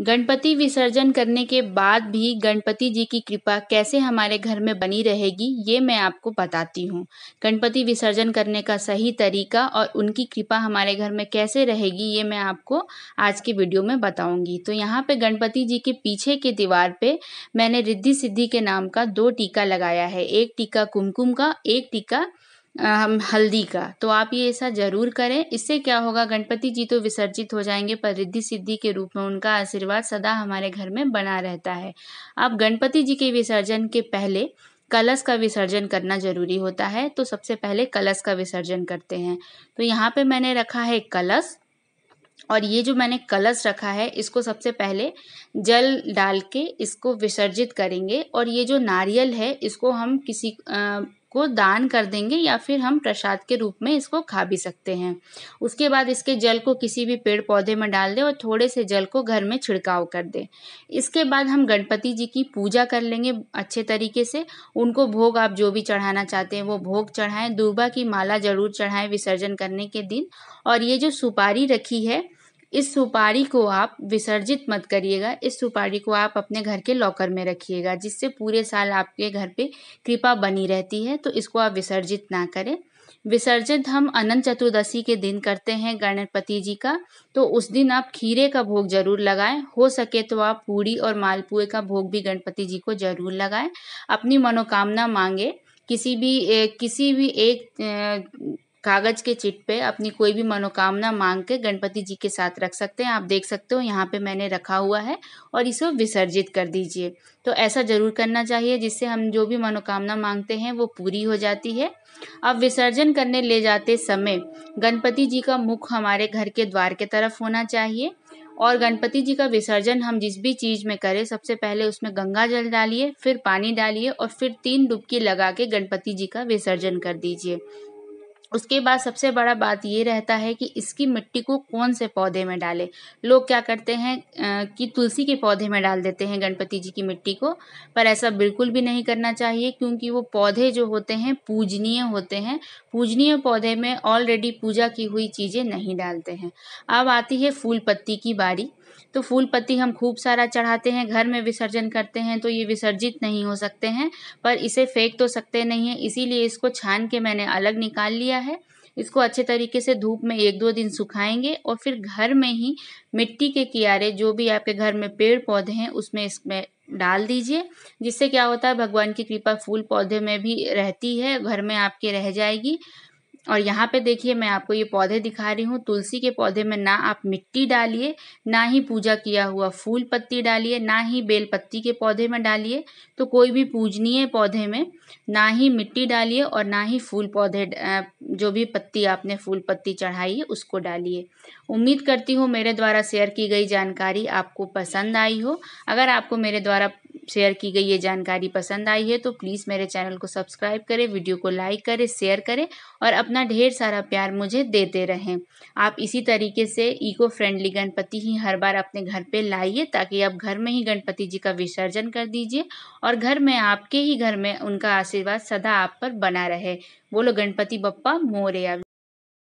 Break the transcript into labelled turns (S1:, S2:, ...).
S1: गणपति विसर्जन करने के बाद भी गणपति जी की कृपा कैसे हमारे घर में बनी रहेगी ये मैं आपको बताती हूँ गणपति विसर्जन करने का सही तरीका और उनकी कृपा हमारे घर में कैसे रहेगी ये मैं आपको आज के वीडियो में बताऊंगी तो यहाँ पे गणपति जी के पीछे के दीवार पे मैंने रिद्धि सिद्धि के नाम का दो टीका लगाया है एक टीका कुमकुम का एक टीका हम हल्दी का तो आप ये ऐसा ज़रूर करें इससे क्या होगा गणपति जी तो विसर्जित हो जाएंगे पर रिद्धि सिद्धि के रूप में उनका आशीर्वाद सदा हमारे घर में बना रहता है आप गणपति जी के विसर्जन के पहले कलश का विसर्जन करना जरूरी होता है तो सबसे पहले कलश का विसर्जन करते हैं तो यहाँ पे मैंने रखा है कलश और ये जो मैंने कलश रखा है इसको सबसे पहले जल डाल के इसको विसर्जित करेंगे और ये जो नारियल है इसको हम किसी आ, को दान कर देंगे या फिर हम प्रसाद के रूप में इसको खा भी सकते हैं उसके बाद इसके जल को किसी भी पेड़ पौधे में डाल दें और थोड़े से जल को घर में छिड़काव कर दें इसके बाद हम गणपति जी की पूजा कर लेंगे अच्छे तरीके से उनको भोग आप जो भी चढ़ाना चाहते हैं वो भोग चढ़ाएं दुर्बा की माला ज़रूर चढ़ाएं विसर्जन करने के दिन और ये जो सुपारी रखी है इस सुपारी को आप विसर्जित मत करिएगा इस सुपारी को आप अपने घर के लॉकर में रखिएगा जिससे पूरे साल आपके घर पे कृपा बनी रहती है तो इसको आप विसर्जित ना करें विसर्जित हम अनंत चतुर्दशी के दिन करते हैं गणपति जी का तो उस दिन आप खीरे का भोग जरूर लगाएं हो सके तो आप पूड़ी और मालपुए का भोग भी गणपति जी को जरूर लगाएं अपनी मनोकामना मांगे किसी भी किसी भी एक कागज के चिट पे अपनी कोई भी मनोकामना मांग के गणपति जी के साथ रख सकते हैं आप देख सकते हो यहाँ पे मैंने रखा हुआ है और इसे विसर्जित कर दीजिए तो ऐसा ज़रूर करना चाहिए जिससे हम जो भी मनोकामना मांगते हैं वो पूरी हो जाती है अब विसर्जन करने ले जाते समय गणपति जी का मुख हमारे घर के द्वार के तरफ होना चाहिए और गणपति जी का विसर्जन हम जिस भी चीज़ में करें सबसे पहले उसमें गंगा जल डालिए फिर पानी डालिए और फिर तीन डुबकी लगा के गणपति जी का विसर्जन कर दीजिए उसके बाद सबसे बड़ा बात ये रहता है कि इसकी मिट्टी को कौन से पौधे में डालें लोग क्या करते हैं कि तुलसी के पौधे में डाल देते हैं गणपति जी की मिट्टी को पर ऐसा बिल्कुल भी नहीं करना चाहिए क्योंकि वो पौधे जो होते हैं पूजनीय होते हैं पूजनीय पौधे में ऑलरेडी पूजा की हुई चीज़ें नहीं डालते हैं अब आती है फूल पत्ती की बारी तो फूल पत्ती हम खूब सारा चढ़ाते हैं घर में विसर्जन करते हैं तो ये विसर्जित नहीं हो सकते हैं पर इसे फेंक तो सकते नहीं हैं इसीलिए इसको छान के मैंने अलग निकाल लिया है इसको अच्छे तरीके से धूप में एक दो दिन सुखाएंगे और फिर घर में ही मिट्टी के कियारे जो भी आपके घर में पेड़ पौधे हैं उसमें इसमें डाल दीजिए जिससे क्या होता है भगवान की कृपा फूल पौधे में भी रहती है घर में आपके रह जाएगी और यहाँ पे देखिए मैं आपको ये पौधे दिखा रही हूँ तुलसी के पौधे में ना आप मिट्टी डालिए ना ही पूजा किया हुआ फूल पत्ती डालिए ना ही बेल पत्ती के पौधे में डालिए तो कोई भी पूजनीय पौधे में ना ही मिट्टी डालिए और ना ही फूल पौधे जो भी पत्ती आपने फूल पत्ती चढ़ाई है उसको डालिए उम्मीद करती हूँ मेरे द्वारा शेयर की गई जानकारी आपको पसंद आई हो अगर आपको मेरे द्वारा शेयर की गई ये जानकारी पसंद आई है तो प्लीज़ मेरे चैनल को सब्सक्राइब करें वीडियो को लाइक करें शेयर करें और अपना ढेर सारा प्यार मुझे देते रहें आप इसी तरीके से इको फ्रेंडली गणपति ही हर बार अपने घर पे लाइए ताकि आप घर में ही गणपति जी का विसर्जन कर दीजिए और घर में आपके ही घर में उनका आशीर्वाद सदा आप पर बना रहे बोलो गणपति बप्पा मोरे